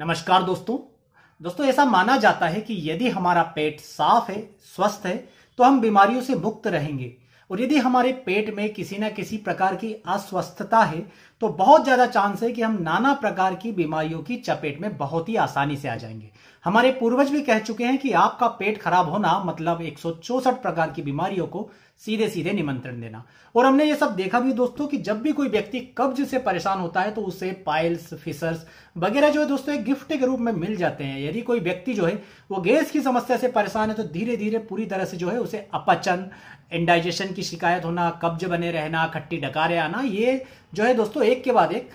नमस्कार दोस्तों दोस्तों ऐसा माना जाता है कि यदि हमारा पेट साफ है स्वस्थ है तो हम बीमारियों से मुक्त रहेंगे और यदि हमारे पेट में किसी ना किसी प्रकार की अस्वस्थता है तो बहुत ज्यादा चांस है कि हम नाना प्रकार की बीमारियों की चपेट में बहुत ही आसानी से आ जाएंगे हमारे पूर्वज भी कह चुके हैं कि आपका पेट खराब होना मतलब एक प्रकार की बीमारियों को सीधे सीधे निमंत्रण देना और हमने ये सब देखा भी दोस्तों कि जब भी कोई व्यक्ति कब्ज से परेशान होता है तो उसे पाइल्स फिसर्स वगैरह जो है दोस्तों एक गिफ्ट के रूप में मिल जाते हैं यदि कोई व्यक्ति जो है वो गैस की समस्या से परेशान है तो धीरे धीरे पूरी तरह से जो है उसे अपचन इंडाइजेशन की शिकायत होना कब्ज बने रहना खट्टी डकारे आना ये जो है दोस्तों एक के बाद एक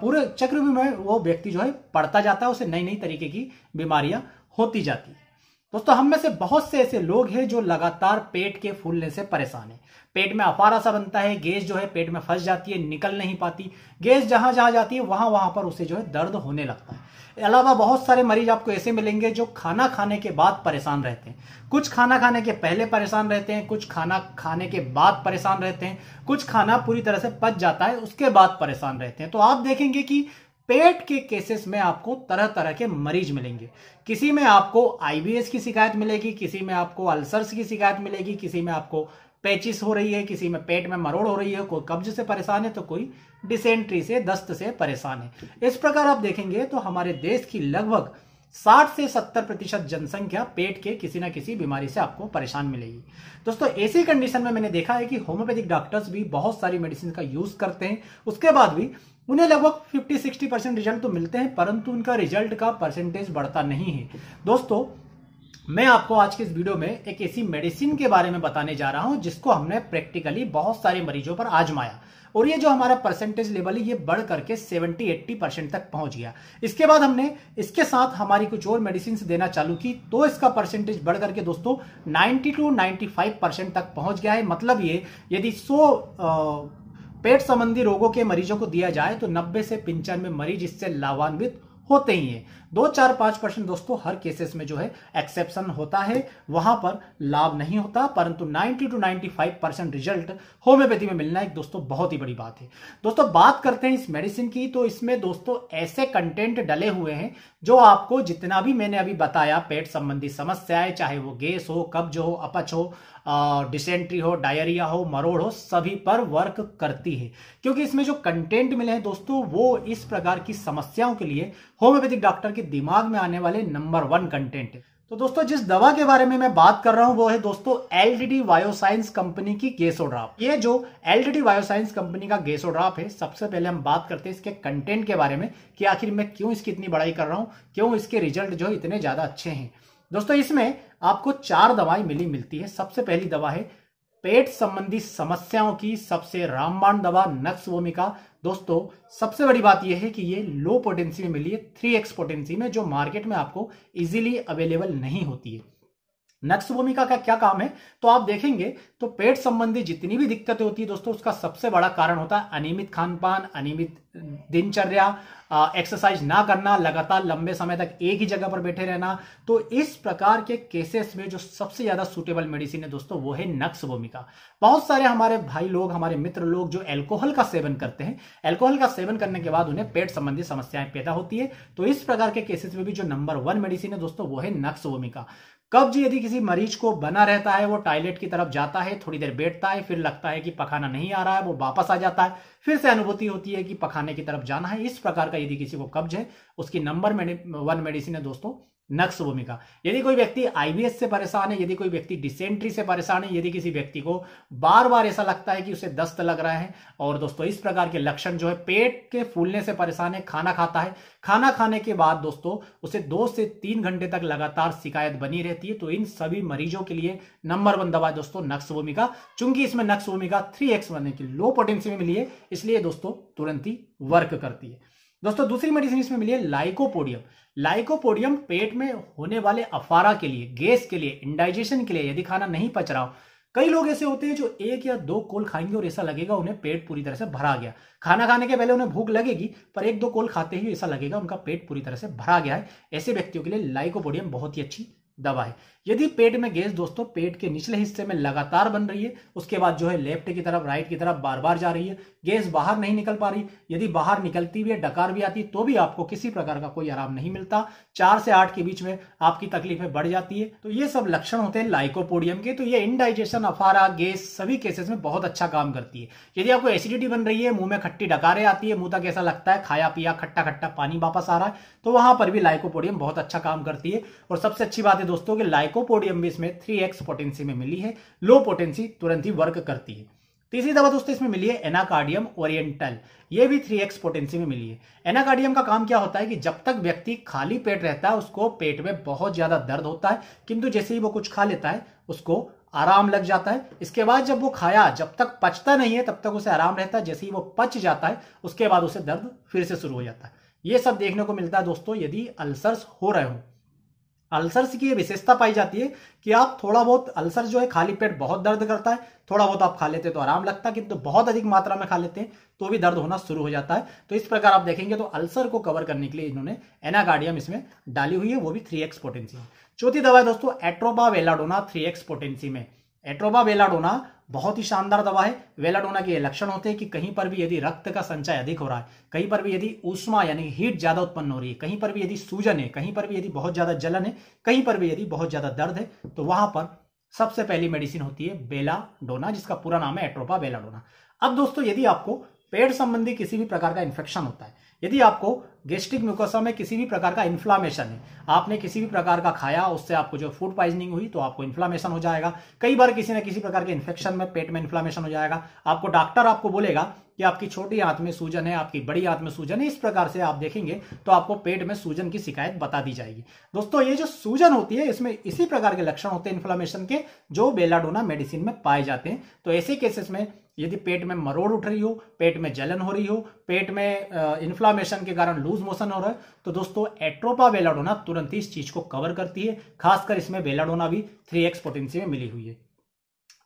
पूरे चक्र में वो व्यक्ति जो है पड़ता जाता है उसे नई नई तरीके की बीमारियां होती जाती है दोस्तों हम में से बहुत से ऐसे लोग हैं जो लगातार पेट के फूलने से परेशान है पेट में अपारा सा बनता है गैस जो है पेट में फंस जाती है निकल नहीं पाती गैस जहां जहां जाती है वहां वहां पर उसे जो है दर्द होने लगता है अलावा बहुत सारे मरीज आपको ऐसे मिलेंगे जो खाना खाने के बाद परेशान रहते हैं कुछ खाना खाने के पहले परेशान रहते हैं कुछ खाना खाने के बाद परेशान रहते हैं कुछ खाना पूरी तरह से पच जाता है उसके बाद परेशान रहते हैं तो आप देखेंगे कि पेट के केसेस में आपको तरह तरह के मरीज मिलेंगे किसी में आपको आईबीएस की शिकायत मिलेगी किसी में आपको अल्सर्स की शिकायत मिलेगी किसी में आपको पैचिस हो रही है किसी में पेट में मरोड़ हो रही है कोई कब्ज से परेशान है तो कोई डिसेंट्री से दस्त से परेशान है इस प्रकार आप देखेंगे तो हमारे देश की लगभग 60 से 70 प्रतिशत जनसंख्या पेट के किसी ना किसी बीमारी से आपको परेशान मिलेगी दोस्तों ऐसी कंडीशन में मैंने देखा है कि होम्योपैथिक डॉक्टर्स भी बहुत सारी मेडिसिन का यूज करते हैं उसके बाद भी उन्हें लगभग 50-60 परसेंट रिजल्ट तो मिलते हैं परंतु उनका रिजल्ट का परसेंटेज बढ़ता नहीं है दोस्तों मैं आपको आज के इस वीडियो में एक ऐसी मेडिसिन के बारे में बताने जा रहा हूं जिसको हमने प्रैक्टिकली बहुत सारे मरीजों पर आजमाया और ये जो हमारा परसेंटेज लेवल है ये बढ़ करके 70-80 परसेंट तक पहुंच गया इसके बाद हमने इसके साथ हमारी कुछ और मेडिसिन देना चालू की तो इसका परसेंटेज बढ़ करके दोस्तों 90 टू 95 परसेंट तक पहुंच गया है मतलब ये यदि 100 पेट संबंधी रोगों के मरीजों को दिया जाए तो 90 से पिंचानवे मरीज इससे लाभान्वित होते ही हैं दो चार पांच परसेंट दोस्तों हर केसेस में जो है एक्सेप्शन होता है वहां पर लाभ नहीं होता परंतु 90 टू 95 परसेंट रिजल्ट होम्योपैथी में मिलना एक दोस्तों बहुत ही बड़ी बात है दोस्तों बात करते हैं इस मेडिसिन की तो इसमें दोस्तों ऐसे कंटेंट डले हुए हैं जो आपको जितना भी मैंने अभी बताया पेट संबंधी समस्याएं चाहे वो गैस हो कब्ज हो अपच हो डिसेंट्री हो डायरिया हो मरोड़ हो सभी पर वर्क करती है क्योंकि इसमें जो कंटेंट मिले हैं दोस्तों वो इस प्रकार की समस्याओं के लिए होम्योपैथिक डॉक्टर के दिमाग में आने वाले नंबर वन कंटेंट है तो दोस्तों जिस दवा के बारे में मैं बात कर रहा हूं वो है दोस्तों एलडीडी वायोसाइंस कंपनी की गेसोड्राप ये जो एलडीडी वायोसाइंस कंपनी का गेसोड्राप है सबसे पहले हम बात करते हैं इसके कंटेंट के बारे में कि आखिर मैं क्यों इसकी इतनी बड़ाई कर रहा हूं क्यों इसके रिजल्ट जो इतने ज्यादा अच्छे हैं दोस्तों इसमें आपको चार दवाएं मिली मिलती है सबसे पहली दवा है पेट संबंधी समस्याओं की सबसे रामबाण दवा नक्स भूमिका दोस्तों सबसे बड़ी बात यह है कि ये लो पोटेंसी में मिली है थ्री एक्स पोटेंसी में जो मार्केट में आपको इजीली अवेलेबल नहीं होती है नक्स भूमिका का क्या काम है तो आप देखेंगे तो पेट संबंधी जितनी भी दिक्कतें होती है दोस्तों उसका सबसे बड़ा कारण होता है अनियमित खान पान अनियमित दिनचर्या एक्सरसाइज ना करना लगातार लंबे समय तक एक ही जगह पर बैठे रहना तो इस प्रकार के केसेस में जो सबसे ज्यादा सूटेबल मेडिसिन है दोस्तों वो है नक्स भूमिका बहुत सारे हमारे भाई लोग हमारे मित्र लोग जो एल्कोहल का सेवन करते हैं एल्कोहल का सेवन करने के बाद उन्हें पेट संबंधी समस्याएं पैदा होती है तो इस प्रकार के केसेस में भी जो नंबर वन मेडिसिन है दोस्तों वो है नक्स भूमिका कब्ज यदि किसी मरीज को बना रहता है वो टॉयलेट की तरफ जाता है थोड़ी देर बैठता है फिर लगता है कि पखाना नहीं आ रहा है वो वापस आ जाता है फिर से अनुभूति होती है कि पखाने की तरफ जाना है इस प्रकार का यदि किसी को कब्ज है उसकी नंबर मेडि, वन मेडिसिन है दोस्तों नक्स भूमिका यदि कोई व्यक्ति आईबीएस से परेशान है यदि कोई व्यक्ति डिसेंट्री से परेशान है यदि किसी व्यक्ति को बार बार ऐसा लगता है कि उसे दस्त लग रहा है और दोस्तों इस प्रकार के लक्षण जो है पेट के फूलने से परेशान है खाना खाता है खाना खाने के बाद दोस्तों उसे दो से तीन घंटे तक लगातार शिकायत बनी रहती है तो इन सभी मरीजों के लिए नंबर वन दवा दोस्तों नक्स भूमिका चूंकि इसमें नक्श भूमिका थ्री एक्स बने की लो पोटेंसी में मिली है इसलिए दोस्तों तुरंत ही वर्क करती है दोस्तों दूसरी मेडिसिन इसमें मिली है लाइकोपोडियम लाइकोपोडियम पेट में होने वाले अफारा के लिए गैस के लिए इंडाइजेशन के लिए यदि खाना नहीं पच रहा हो कई लोग ऐसे होते हैं जो एक या दो कोल खाएंगे और ऐसा लगेगा उन्हें पेट पूरी तरह से भरा गया खाना खाने के पहले उन्हें भूख लगेगी पर एक दो कोल खाते ही ऐसा लगेगा उनका पेट पूरी तरह से भरा गया है ऐसे व्यक्तियों के लिए लाइकोपोडियम बहुत ही अच्छी दबाए यदि पेट में गैस दोस्तों पेट के निचले हिस्से में लगातार बन रही है उसके बाद जो है लेफ्ट की तरफ राइट की तरफ बार बार जा रही है गैस बाहर नहीं निकल पा रही यदि बाहर निकलती भी है डकार भी आती है तो भी आपको किसी प्रकार का कोई आराम नहीं मिलता चार से आठ के बीच में आपकी तकलीफें बढ़ जाती है तो ये सब लक्षण होते हैं लाइकोपोडियम के तो ये इनडाइजेशन अफारा गैस सभी केसेस में बहुत अच्छा काम करती है यदि आपको एसिडिटी बन रही है मुंह में खट्टी डकारें आती है मुंह तक ऐसा लगता है खाया पिया खट्टा खट्टा पानी वापस आ रहा है तो वहां पर भी लाइकोपोडियम बहुत अच्छा काम करती है और सबसे अच्छी बात है दोस्तों कि लाइकोपोडियम भी इसमें थ्री एक्स पोटेंसी में मिली है लो पोटेंसी तुरंत ही वर्क करती है तीसरी दवा दोस्तों इसमें मिली है एनाकार्डियम ओरिएंटल ये भी थ्री एक्स पोटेंसी में मिली है एनाकार्डियम का काम क्या होता है कि जब तक व्यक्ति खाली पेट रहता है उसको पेट में बहुत ज्यादा दर्द होता है किंतु जैसे ही वो कुछ खा लेता है उसको आराम लग जाता है इसके बाद जब वो खाया जब तक पचता नहीं है तब तक उसे आराम रहता है जैसे ही वो पच जाता है उसके बाद उसे दर्द फिर से शुरू हो जाता है ये सब देखने को मिलता है दोस्तों यदि अल्सर्स हो रहे हो अल्सर्स की ये विशेषता पाई जाती है कि आप थोड़ा बहुत अल्सर जो है खाली पेट बहुत दर्द करता है थोड़ा बहुत आप खा लेते हैं तो आराम लगता है किंतु तो बहुत अधिक मात्रा में खा लेते हैं तो भी दर्द होना शुरू हो जाता है तो इस प्रकार आप देखेंगे तो अल्सर को कवर करने के लिए इन्होंने एनागार्डियम इसमें डाली हुई है वो भी थ्री एक्स पोटेंसी चौथी दवा दोस्तों atropa belladonna three X potency में एट्रोबा वेलाडोना बहुत ही शानदार दवा है वेलाडोना के लक्षण होते हैं कि कहीं पर भी यदि रक्त का संचय अधिक हो रहा है कहीं पर भी यदि ऊष्मा यानी हीट ज्यादा उत्पन्न हो रही है कहीं पर भी यदि सूजन है कहीं पर भी यदि बहुत ज्यादा जलन है कहीं पर भी यदि बहुत ज्यादा दर्द है तो वहां पर सबसे पहली मेडिसिन होती है बेलाडोना जिसका पूरा नाम है एट्रोपा बेलाडोना अब दोस्तों यदि आपको पेट संबंधी किसी भी प्रकार का इन्फेक्शन होता है यदि आपको गेस्ट्रिक म्यूकोसा में किसी भी प्रकार का इन्फ्लामेशन है आपने किसी भी प्रकार का खाया उससे आपको जो फूड पॉइजनिंग हुई तो आपको इन्फ्लामेशन हो जाएगा कई बार किसी न किसी प्रकार के इन्फेक्शन में पेट में इन्फ्लामेशन हो जाएगा आपको डॉक्टर आपको बोलेगा कि आपकी छोटी हाथ में सूजन है आपकी बड़ी हाथ में सूजन है इस प्रकार से आप देखेंगे तो आपको पेट में सूजन की शिकायत बता दी जाएगी दोस्तों ये जो सूजन होती है इसमें इसी प्रकार के लक्षण होते हैं इन्फ्लामेशन के जो बेलाडोना मेडिसिन में पाए जाते हैं तो ऐसे केसेस में यदि पेट में मरोड़ उठ रही हो पेट में जलन हो रही हो पेट में इन्फ्लामेशन के कारण लूज लूज मोशन हो रहा है तो दोस्तों एट्रोपा बेलाडोना तुरंत इस चीज को कवर करती है खासकर इसमें बेलाडोना भी थ्री एक्स पोटेंसी में मिली हुई है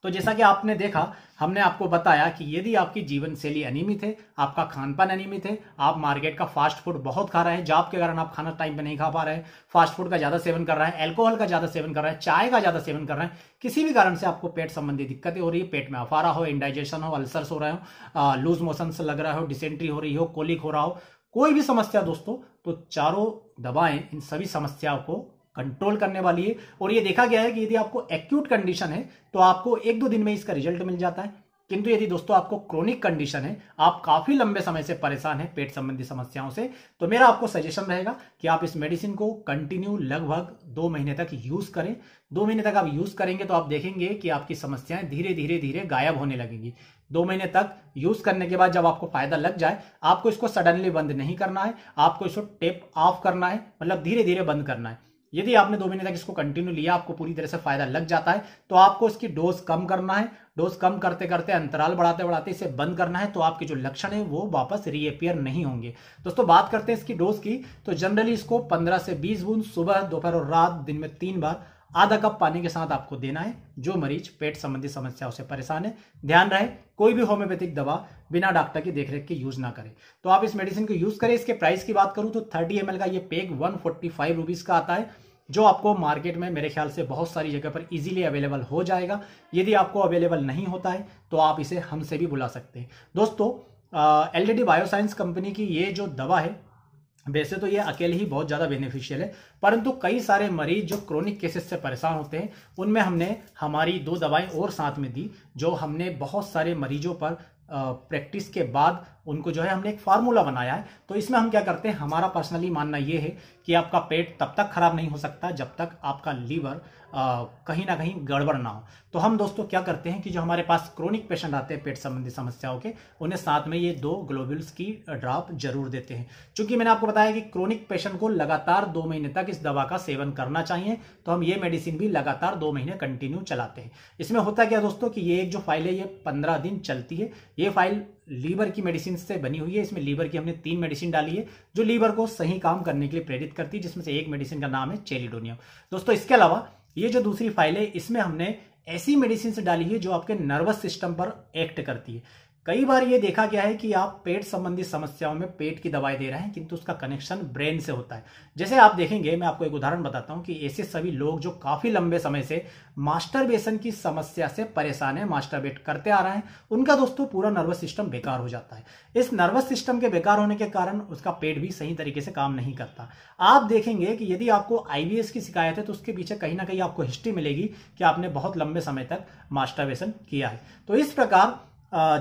तो जैसा कि आपने देखा हमने आपको बताया कि यदि आपकी जीवन शैली अनियमित है आपका खान पान अनियमित है आप मार्केट का फास्ट फूड बहुत खा रहे हैं जॉब के कारण आप खाना टाइम पे नहीं खा पा रहे हैं फास्ट फूड का ज़्यादा सेवन कर रहे हैं एल्कोहल का ज़्यादा सेवन कर रहे हैं चाय का ज़्यादा सेवन कर रहे हैं किसी भी कारण से आपको पेट संबंधी दिक्कतें हो रही है पेट में अफारा हो इंडाइजेशन हो अल्सर्स हो रहे हो लूज मोशन लग रहा हो डिसेंट्री हो रही हो कोलिक हो रहा हो कोई भी समस्या दोस्तों तो चारों दवाएं इन सभी समस्याओं को कंट्रोल करने वाली है और ये देखा गया है कि यदि आपको एक्यूट कंडीशन है तो आपको एक दो दिन में इसका रिजल्ट मिल जाता है किंतु यदि दोस्तों आपको क्रोनिक कंडीशन है आप काफी लंबे समय से परेशान है पेट संबंधी समस्याओं से तो मेरा आपको सजेशन रहेगा कि आप इस मेडिसिन को कंटिन्यू लगभग दो महीने तक यूज करें दो महीने तक आप यूज करेंगे तो आप देखेंगे कि आपकी समस्याएं धीरे धीरे धीरे गायब होने लगेंगी दो महीने तक यूज करने के बाद जब आपको फायदा लग जाए आपको इसको सडनली बंद नहीं करना है आपको इसको टेप ऑफ करना है मतलब धीरे धीरे बंद करना है यदि आपने दो महीने तक इसको कंटिन्यू लिया आपको पूरी तरह से फायदा लग जाता है तो आपको इसकी डोज कम करना है डोज कम करते करते अंतराल बढ़ाते बढ़ाते इसे बंद करना है तो आपके जो लक्षण है वो वापस रीअपियर नहीं होंगे दोस्तों बात करते हैं इसकी डोज की तो जनरली इसको पंद्रह से बीस बूंद सुबह दोपहर और रात दिन में तीन बार आधा कप पानी के साथ आपको देना है जो मरीज पेट संबंधी समस्याओं से परेशान है ध्यान रहे कोई भी होम्योपैथिक दवा बिना डॉक्टर की देखरेख के यूज ना करें तो आप इस मेडिसिन को यूज करें इसके प्राइस की बात करूं तो 30 एम का ये पेग 145 फोर्टी का आता है जो आपको मार्केट में मेरे ख्याल से बहुत सारी जगह पर इजीली अवेलेबल हो जाएगा यदि आपको अवेलेबल नहीं होता है तो आप इसे हमसे भी बुला सकते हैं दोस्तों एल डी बायोसाइंस कंपनी की ये जो दवा है वैसे तो ये अकेले ही बहुत ज़्यादा बेनिफिशियल है परंतु कई सारे मरीज जो क्रोनिक केसेस से परेशान होते हैं उनमें हमने हमारी दो दवाएं और साथ में दी जो हमने बहुत सारे मरीजों पर प्रैक्टिस के बाद उनको जो है हमने एक फार्मूला बनाया है तो इसमें हम क्या करते हैं हमारा पर्सनली मानना यह है कि आपका पेट तब तक खराब नहीं हो सकता जब तक आपका लीवर कहीं ना कहीं गड़बड़ ना हो तो हम दोस्तों क्या करते हैं कि जो हमारे पास क्रोनिक पेशेंट आते हैं पेट संबंधी समस्याओं के उन्हें साथ में ये दो ग्लोबुल्स की ड्रॉप जरूर देते हैं चूंकि मैंने आपको बताया कि क्रोनिक पेशेंट को लगातार दो महीने तक इस दवा का सेवन करना चाहिए तो हम ये मेडिसिन भी लगातार दो महीने कंटिन्यू चलाते हैं इसमें होता क्या दोस्तों की ये एक जो फाइल है ये पंद्रह दिन चलती है ये फाइल लीवर की मेडिसिन से बनी हुई है इसमें लीवर की हमने तीन मेडिसिन डाली है जो लीवर को सही काम करने के लिए प्रेरित करती है जिसमें से एक मेडिसिन का नाम है चेलिडोनियम दोस्तों इसके अलावा ये जो दूसरी फाइल है इसमें हमने ऐसी मेडिसिन डाली है जो आपके नर्वस सिस्टम पर एक्ट करती है कई बार ये देखा गया है कि आप पेट संबंधी समस्याओं में पेट की दवाई दे रहे हैं किंतु उसका कनेक्शन ब्रेन से होता है जैसे आप देखेंगे मैं आपको एक उदाहरण बताता हूं कि ऐसे सभी लोग जो काफ़ी लंबे समय से मास्टरबेशन की समस्या से परेशान है मास्टरबेट करते आ रहे हैं उनका दोस्तों पूरा नर्वस सिस्टम बेकार हो जाता है इस नर्वस सिस्टम के बेकार होने के कारण उसका पेट भी सही तरीके से काम नहीं करता आप देखेंगे कि यदि आपको आई की शिकायत है तो उसके पीछे कहीं ना कहीं आपको हिस्ट्री मिलेगी कि आपने बहुत लंबे समय तक मास्टरबेशन किया है तो इस प्रकार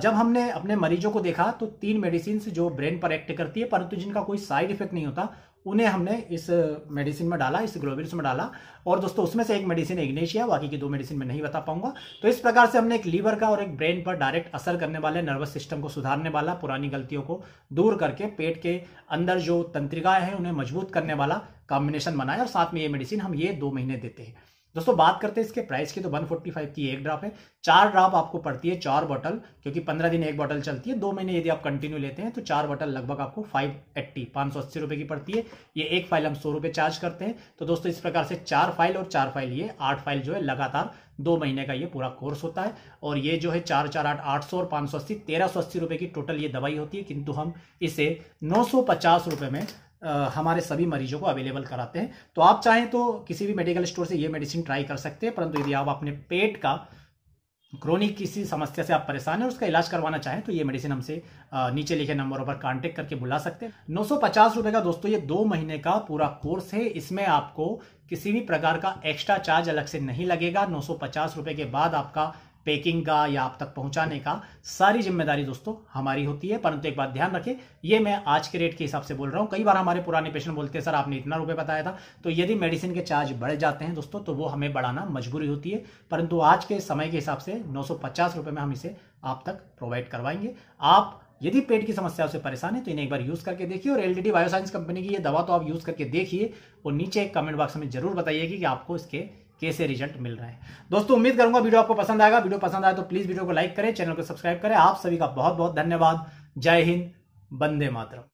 जब हमने अपने मरीजों को देखा तो तीन मेडिसिन जो ब्रेन पर एक्ट करती है परंतु जिनका कोई साइड इफेक्ट नहीं होता उन्हें हमने इस मेडिसिन में डाला इस ग्लोबिल्स में डाला और दोस्तों उसमें से एक मेडिसिन इग्नेशिया बाकी की दो मेडिसिन मैं नहीं बता पाऊंगा तो इस प्रकार से हमने एक लीवर का और एक ब्रेन पर डायरेक्ट असर करने वाले नर्वस सिस्टम को सुधारने वाला पुरानी गलतियों को दूर करके पेट के अंदर जो तंत्रिकाएं हैं उन्हें मजबूत करने वाला कॉम्बिनेशन बनाया और साथ में ये मेडिसिन हम ये दो महीने देते हैं दोस्तों बात करते हैं इसके प्राइस की तो 145 की एक ड्राप है चार ड्राप आपको पड़ती है चार बोतल क्योंकि 15 दिन एक बोतल चलती है दो महीने यदि आप कंटिन्यू लेते हैं तो चार बोतल लगभग आपको 580 580 रुपए की पड़ती है ये एक फाइल हम सौ रुपए चार्ज करते हैं तो दोस्तों इस प्रकार से चार फाइल और चार फाइल ये आठ फाइल जो है लगातार दो महीने का ये पूरा कोर्स होता है और ये जो है चार चार आठ आठ और पाँच सौ अस्सी की टोटल ये दवाई होती है किंतु हम इसे नौ सौ में हमारे सभी मरीजों को अवेलेबल कराते हैं तो आप चाहें तो किसी भी मेडिकल स्टोर से ये मेडिसिन ट्राई कर सकते हैं परंतु यदि आप अपने पेट का क्रोनिक किसी समस्या से आप परेशान हैं उसका इलाज करवाना चाहें तो ये मेडिसिन हमसे नीचे लिखे नंबरों पर कांटेक्ट करके बुला सकते हैं नौ सौ पचास का दोस्तों ये दो महीने का पूरा कोर्स है इसमें आपको किसी भी प्रकार का एक्स्ट्रा चार्ज अलग से नहीं लगेगा नौ सौ पचास के बाद आपका पैकिंग का या आप तक पहुंचाने का सारी जिम्मेदारी दोस्तों हमारी होती है परंतु एक बात ध्यान रखें ये मैं आज के रेट के हिसाब से बोल रहा हूँ कई बार हमारे पुराने पेशेंट बोलते हैं सर आपने इतना रुपये बताया था तो यदि मेडिसिन के चार्ज बढ़ जाते हैं दोस्तों तो वो हमें बढ़ाना मजबूरी होती है परंतु आज के समय के हिसाब से नौ रुपये में हम इसे आप तक प्रोवाइड करवाएंगे आप यदि पेट की समस्या से परेशान है तो इन्हें एक बार यूज़ करके देखिए और एलडीडी बायोसाइंस कंपनी की ये दवा तो आप यूज़ करके देखिए और नीचे एक कमेंट बॉक्स में जरूर बताइएगी कि आपको इसके कैसे रिजल्ट मिल रहा है दोस्तों उम्मीद करूंगा वीडियो आपको पसंद आएगा वीडियो पसंद आए तो प्लीज वीडियो को लाइक करें चैनल को सब्सक्राइब करें आप सभी का बहुत बहुत धन्यवाद जय हिंद बंदे मातरम